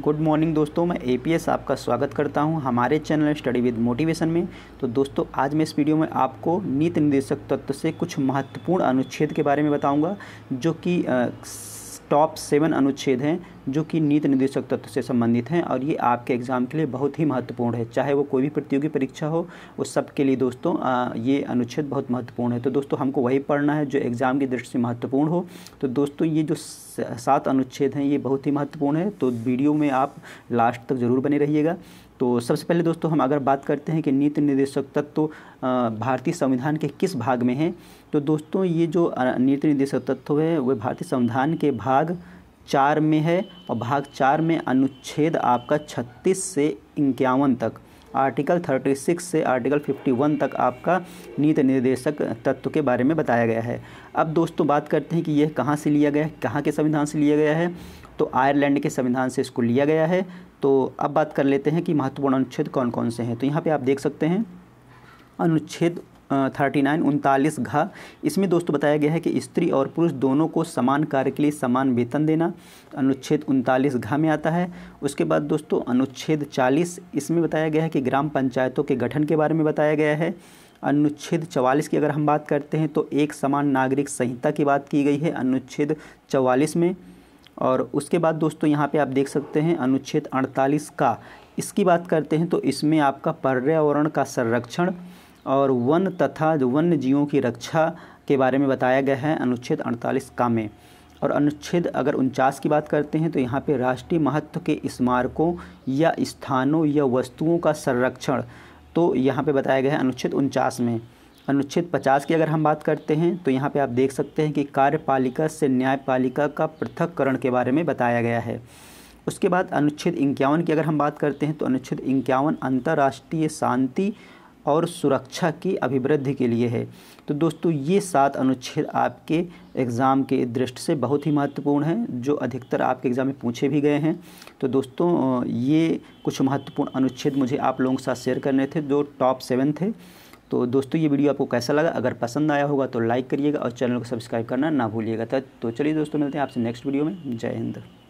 good morning दोस्तों मैं A P S आपका स्वागत करता हूं हमारे चैनल स्टडी विद मोटिवेशन में तो दोस्तों आज मैं इस वीडियो में आपको नीति निर्देशक तत्व से कुछ महत्वपूर्ण अनुच्छेद के बारे में बताऊंगा जो कि टॉप सेवन अनुच्छेद हैं जो कि नीति निर्देशक तत्व से संबंधित हैं और ये आपके एग्ज़ाम के लिए बहुत ही महत्वपूर्ण है चाहे वो कोई भी प्रतियोगी परीक्षा हो उस सब के लिए दोस्तों ये अनुच्छेद बहुत महत्वपूर्ण है तो दोस्तों हमको वही पढ़ना है जो एग्ज़ाम की दृष्टि से महत्वपूर्ण हो तो दोस्तों ये जो सात अनुच्छेद हैं ये बहुत ही महत्वपूर्ण है तो वीडियो में आप लास्ट तक ज़रूर बने रहिएगा तो सबसे पहले दोस्तों हम अगर बात करते हैं कि नीति निर्देशक तत्व भारतीय संविधान के किस भाग में है तो दोस्तों ये जो नीति निर्देशक तत्व है वह भारतीय संविधान के भाग चार में है और भाग चार में अनुच्छेद आपका छत्तीस से इक्यावन तक आर्टिकल 36 से आर्टिकल 51 तक आपका नीति निर्देशक तत्व के बारे में बताया गया है अब दोस्तों बात करते हैं कि यह कहाँ से लिया गया है कहाँ के संविधान से लिया गया है तो आयरलैंड के संविधान से इसको लिया गया है तो अब बात कर लेते हैं कि महत्वपूर्ण अनुच्छेद कौन कौन से हैं तो यहाँ पर आप देख सकते हैं अनुच्छेद थर्टी नाइन उनतालीस घा इसमें दोस्तों बताया गया है कि स्त्री और पुरुष दोनों को समान कार्य के लिए समान वेतन देना अनुच्छेद उनतालीस घा में आता है उसके बाद दोस्तों अनुच्छेद चालीस इसमें बताया गया है कि ग्राम पंचायतों के गठन के बारे में बताया गया है अनुच्छेद चवालीस की अगर हम बात करते हैं तो एक समान नागरिक संहिता की बात की गई है अनुच्छेद चवालीस में और उसके बाद दोस्तों यहाँ पे आप देख सकते हैं अनुच्छेद अड़तालीस का इसकी बात करते हैं तो इसमें आपका पर्यावरण का संरक्षण और वन तथा वन्य जीवों की रक्षा के बारे में बताया गया है अनुच्छेद अड़तालीस का में और अनुच्छेद अगर उनचास की बात करते हैं तो यहाँ पे राष्ट्रीय महत्व के स्मारकों या स्थानों या वस्तुओं का संरक्षण तो यहाँ पे बताया गया है अनुच्छेद उनचास में अनुच्छेद 50 की अगर हम बात करते हैं तो यहाँ पे आप देख सकते हैं कि कार्यपालिका से न्यायपालिका का पृथककरण के बारे में बताया गया है उसके बाद अनुच्छेद इक्यावन की अगर हम बात करते हैं तो अनुच्छेद इक्यावन अंतर्राष्ट्रीय शांति और सुरक्षा की अभिवृद्धि के लिए है तो दोस्तों ये सात अनुच्छेद आपके एग्ज़ाम के दृष्टि से बहुत ही महत्वपूर्ण हैं जो अधिकतर आपके एग्ज़ाम में पूछे भी गए हैं तो दोस्तों ये कुछ महत्वपूर्ण अनुच्छेद मुझे आप लोगों के साथ शेयर करने थे जो टॉप सेवन थे तो दोस्तों ये वीडियो आपको कैसा लगा अगर पसंद आया होगा तो लाइक करिएगा और चैनल को सब्सक्राइब करना ना भूलिएगा तो, तो चलिए दोस्तों मिलते हैं आपसे नेक्स्ट वीडियो में जय हिंद